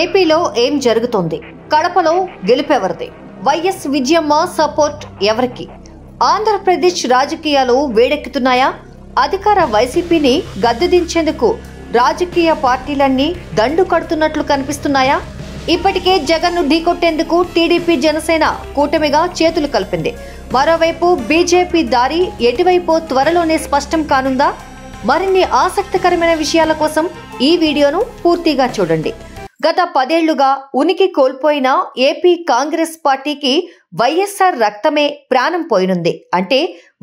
ఏపీలో ఏం జరుగుతోంది కడపలో గెలుపెవరిది వైఎస్ విజయమ్మ సపోర్ట్ ఎవరికి ఆంధ్రప్రదేశ్ రాజకీయాలు వేడెక్కుతున్నాయా అధికార వైసీపీని గద్దెదించేందుకు రాజకీయ పార్టీలన్నీ దండు కడుతున్నట్లు కనిపిస్తున్నాయా ఇప్పటికే జగన్ను ఢీకొట్టేందుకు టీడీపీ జనసేన కూటమిగా చేతులు కలిపింది మరోవైపు బీజేపీ దారి ఎటువైపు త్వరలోనే స్పష్టం కానుందా మరిన్ని ఆసక్తికరమైన విషయాల కోసం ఈ వీడియోను పూర్తిగా చూడండి గత పదేళ్లుగా ఉనికి కోల్పోయిన ఏపీ కాంగ్రెస్ పార్టీకి వైఎస్ఆర్ రక్తమే ప్రాణం పోయినుంది అంటే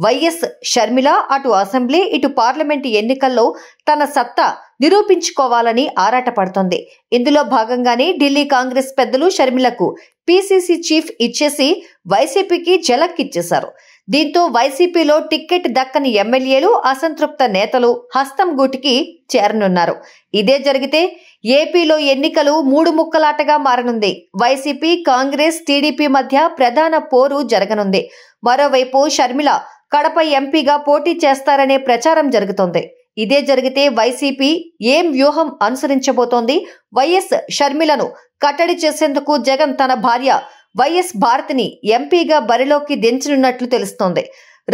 వైఎస్ షర్మిల అటు అసెంబ్లీ ఇటు పార్లమెంటు ఎన్నికల్లో తన సత్తా నిరూపించుకోవాలని ఆరాటపడుతోంది ఇందులో భాగంగానే ఢిల్లీ కాంగ్రెస్ పెద్దలు షర్మిలకు పీసీసీ చీఫ్ ఇచ్చేసి వైసీపీకి జలక్కిచ్చేశారు దీంతో వైసీపీలో టిక్కెట్ దక్కని ఎమ్మెల్యేలు అసంతృప్త నేతలు హస్తం గుటికి చేరనున్నారు ఇదే జరిగితే ఏపీలో ఎన్నికలు మూడు ముక్కలాటగా మారనుంది వైసీపీ కాంగ్రెస్ టీడీపీ మధ్య ప్రధాన పోరు జరగనుంది మరోవైపు షర్మిల కడప ఎంపీగా పోటీ చేస్తారనే ప్రచారం జరుగుతోంది ఇదే జరిగితే వైసీపీ ఏం వ్యూహం అనుసరించబోతోంది వైఎస్ షర్మిలను కట్టడి చేసేందుకు జగన్ తన భార్య వైఎస్ భారతిని ఎంపీగా బరిలోకి దించనున్నట్లు తెలుస్తోంది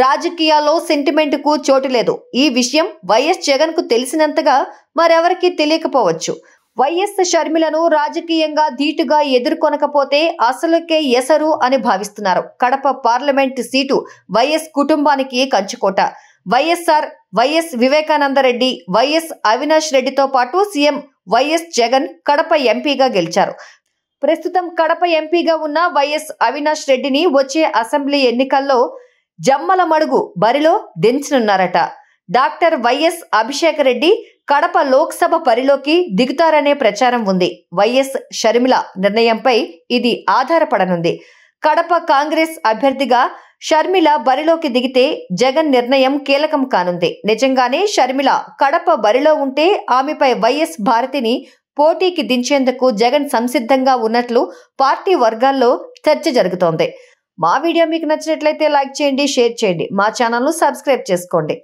రాజకీయాల్లో సెంటిమెంట్కు చోటు లేదు ఈ విషయం వైఎస్ జగన్కు తెలిసినంతగా మరెవరికీ తెలియకపోవచ్చు వైఎస్ షర్మిలను రాజకీయంగా ధీటుగా ఎదుర్కొనకపోతే అసలుకే ఎసరు అని భావిస్తున్నారు కడప పార్లమెంటు సీటు వైఎస్ కుటుంబానికి కంచుకోట వైఎస్ఆర్ వైఎస్ వివేకానందరెడ్డి వైఎస్ అవినాష్ రెడ్డితో పాటు సీఎం వైఎస్ జగన్ కడప ఎంపీగా గెలిచారు ప్రస్తుతం కడప ఎంపీగా ఉన్న వైఎస్ అవినాష్ రెడ్డిని వచ్చే అసెంబ్లీ ఎన్నికల్లో జమ్మల మడుగు బరిలో దించనున్నారట డాక్టర్ వైఎస్ అభిషేక్ రెడ్డి కడప లోక్సభ పరిలోకి దిగుతారనే ప్రచారం ఉంది వైఎస్ షర్మిల నిర్ణయంపై ఇది ఆధారపడనుంది కడప కాంగ్రెస్ అభ్యర్థిగా షర్మిల బరిలోకి దిగితే జగన్ నిర్ణయం కీలకం కానుంది నిజంగానే షర్మిల కడప బరిలో ఉంటే ఆమెపై వైఎస్ భారతిని పోటీకి దించేందుకు జగన్ సంసిద్ధంగా ఉన్నట్లు పార్టీ వర్గాల్లో చర్చ జరుగుతోంది మా వీడియో మీకు నచ్చినట్లయితే లైక్ చేయండి షేర్ చేయండి మా ఛానల్ను సబ్స్క్రైబ్ చేసుకోండి